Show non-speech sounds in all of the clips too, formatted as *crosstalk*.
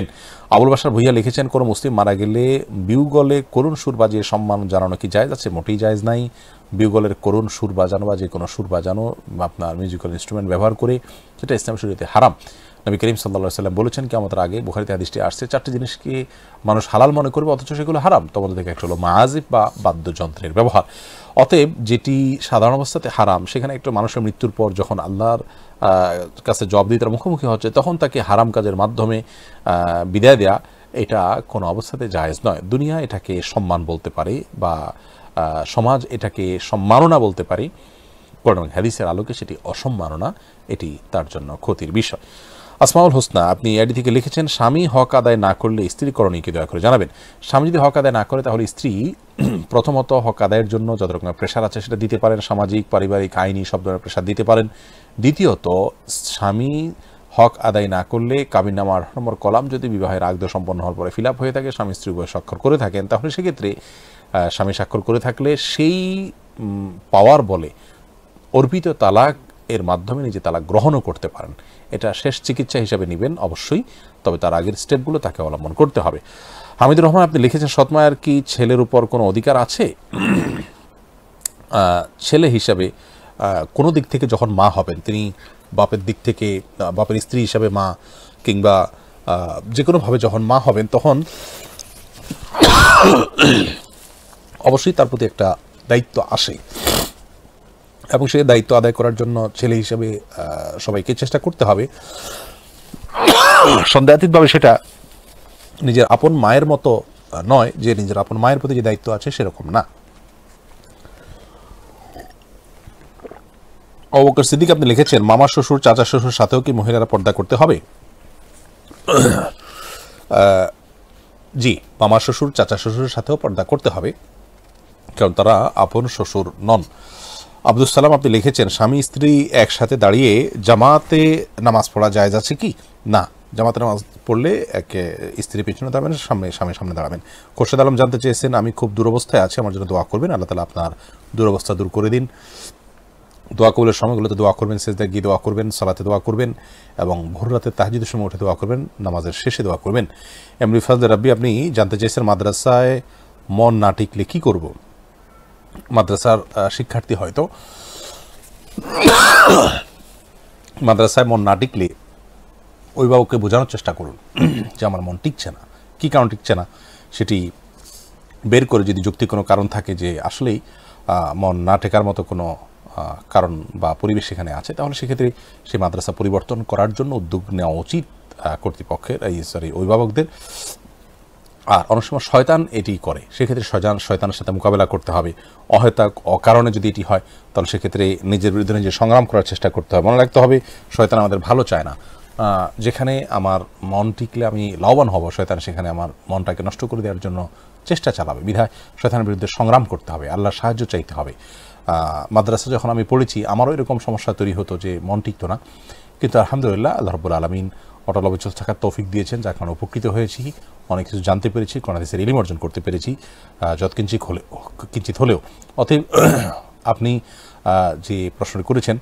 দেখেন আবুল বাসার ভুইয়া লিখেছেন কোনো মুসলিম মারা গেলে বিউগলে করুণ সুর বাজিয়ে সম্মান জানানো কি জায়জ আছে মোটেই জায়জ নাই বিউগলের করুণ সুর বাজানো বা যে কোনো সুর বাজানো আপনার মিউজিক্যাল ইনস্ট্রুমেন্ট ব্যবহার করে সেটা ইসলাম শরীরতে হারাম নবী করিম সাল্লা সাল্লাম বলেছেন কি আমাদের আগে বুখারিতে আদিষ্টি আসছে চারটি জিনিসকে মানুষ হালাল মনে করবে অথচ সেগুলো হারাম তোমাদের থেকে একটা হলো মাহাজিব বা বাদ্যযন্ত্রের ব্যবহার অতএব যেটি সাধারণ অবস্থাতে হারাম সেখানে একটা মানুষের মৃত্যুর পর যখন আল্লাহর কাছে জবাব দিয়ে তার মুখোমুখি হচ্ছে তখন তাকে হারাম কাজের মাধ্যমে বিদায় দেয়া এটা কোনো অবস্থাতে জায়েজ নয় দুনিয়া এটাকে সম্মান বলতে পারে বা সমাজ এটাকে সম্মাননা বলতে পারে কোরআন হাদিসের আলোকে সেটি অসম্মাননা এটি তার জন্য ক্ষতির বিষয় আসমাউল হোসনা আপনি এডি থেকে লিখেছেন স্বামী হক আদায় না করলে স্ত্রী করণীয় কি দয়া করে জানাবেন স্বামী যদি হক আদায় না করে তাহলে স্ত্রী *clears throat* প্রথমত হক আদায়ের জন্য যত রকমের প্রেশার আছে সেটা দিতে পারেন সামাজিক পারিবারিক আইনি সব ধরনের প্রেশার দিতে পারেন দ্বিতীয়ত স্বামী হক আদায় না করলে কাবিনামার আট কলাম যদি বিবাহের আগদ সম্পন্ন হওয়ার পরে ফিল হয়ে থাকে স্বামী স্ত্রী উভয় স্বাক্ষর করে থাকেন তাহলে সেক্ষেত্রে স্বামী স্বাক্ষর করে থাকলে সেই পাওয়ার বলে অর্পিত তালাক এর মাধ্যমে নিজে তালাক গ্রহণও করতে পারেন এটা শেষ চিকিৎসা হিসাবে নেবেন অবশ্যই তবে তার আগের স্টেপগুলো তাকে অবলম্বন করতে হবে হামিদুর রহমান আপনি লিখেছেন সৎমায়ের কি ছেলের উপর কোনো অধিকার আছে *clears throat* ছেলে হিসাবে কোনো দিক থেকে যখন মা হবেন তিনি বাপের দিক থেকে বাপের স্ত্রী হিসাবে মা কিংবা যে কোনোভাবে যখন মা হবেন তখন *clears throat* অবশ্যই তার প্রতি একটা দায়িত্ব আসে এবং সেই দায়িত্ব আদায় করার জন্য ছেলে হিসেবে সবাইকে চেষ্টা করতে হবে সন্দেহাতীতভাবে সেটা নিজের আপন মায়ের মতো নয় যে নিজের আপন মায়ের প্রতি যে দায়িত্ব আছে সেরকম না অবকর সিদ্দিক আপনি লিখেছেন মামা শ্বশুর চাচা শ্বশুর সাথেও কি মহিলারা পর্দা করতে হবে জি মামা শ্বশুর চাচা শ্বশুরের সাথেও পর্দা করতে হবে কারণ তারা আপন শ্বশুর নন আব্দুল সালাম আপনি লিখেছেন স্বামী স্ত্রী একসাথে দাঁড়িয়ে জামাতে নামাজ পড়া যায় যাচ্ছে কি না জামাতে নামাজ পড়লে একে স্ত্রী পিছনে দাঁড়াবেন সামনে স্বামীর সামনে দাঁড়াবেন খোরশেদ আলম জানতে চেয়েছেন আমি খুব দুরবস্থায় আছি আমার জন্য দোয়া করবেন আল্লাহ তালা আপনার দুরবস্থা দূর করে দিন দোয়া কবলের সময়গুলোতে দোয়া করবেন সেজদা গিয়ে দোয়া করবেন সালাতে দোয়া করবেন এবং ভোর রাতে তাহাজিদের সময় উঠে দোয়া করবেন নামাজের শেষে দোয়া করবেন এমনি ফাজল রাব্বি আপনি জানতে চেয়েছেন মাদ্রাসায় মন না টিকলে কী করবো মাদ্রাসার শিক্ষার্থী হয়তো মাদ্রাসায় মন না টিকলে অভিভাবককে বোঝানোর চেষ্টা করুন যে আমার মন টিকছে না কী কারণ টিকছে না সেটি বের করে যদি যুক্তি কোনো কারণ থাকে যে আসলেই মন না টেকার মতো কোনো কারণ বা পরিবেশ সেখানে আছে তাহলে সেক্ষেত্রে সেই মাদ্রাসা পরিবর্তন করার জন্য উদ্যোগ নেওয়া উচিত কর্তৃপক্ষের এই সরি অভিভাবকদের আর অনেক সময় শয়তান এটি করে সেক্ষেত্রে শয়তান শয়তানের সাথে মোকাবেলা করতে হবে অহেতাক অকারণে যদি এটি হয় তাহলে সেক্ষেত্রে নিজের বিরুদ্ধে নিজে সংগ্রাম করার চেষ্টা করতে হবে মনে রাখতে হবে শয়তান আমাদের ভালো চায় না যেখানে আমার মন টিকলে আমি লাভবান হব শয়তান সেখানে আমার মনটাকে নষ্ট করে দেওয়ার জন্য চেষ্টা চালাবে বিধায় শয়তানের বিরুদ্ধে সংগ্রাম করতে হবে আল্লাহর সাহায্য চাইতে হবে মাদ্রাসা যখন আমি পড়েছি আমারও এরকম সমস্যা তৈরি হতো যে মন টিকতো না কিন্তু আলহামদুলিল্লাহ আল্লাহ রবুল আলমিন অটল অবিচল থাকার তৌফিক দিয়েছেন যার কারণে উপকৃত হয়েছি অনেক কিছু জানতে পেরেছি কোরআনাদিসের ইলিম অর্জন করতে পেরেছি যৎকিঞ্চিত হলে কিঞ্চিত হলেও অতএব *clears throat* আপনি যে প্রশ্নটি করেছেন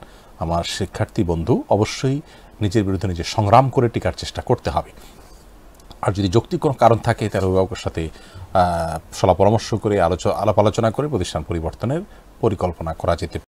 আমার শিক্ষার্থী বন্ধু অবশ্যই নিজের বিরুদ্ধে নিজে সংগ্রাম করে টিকার চেষ্টা করতে হবে আর যদি যৌক্তিক কোনো কারণ থাকে তার অভিভাবকের সাথে সলা পরামর্শ করে আলোচনা আলাপ আলোচনা করে প্রতিষ্ঠান পরিবর্তনের পরিকল্পনা করা যেতে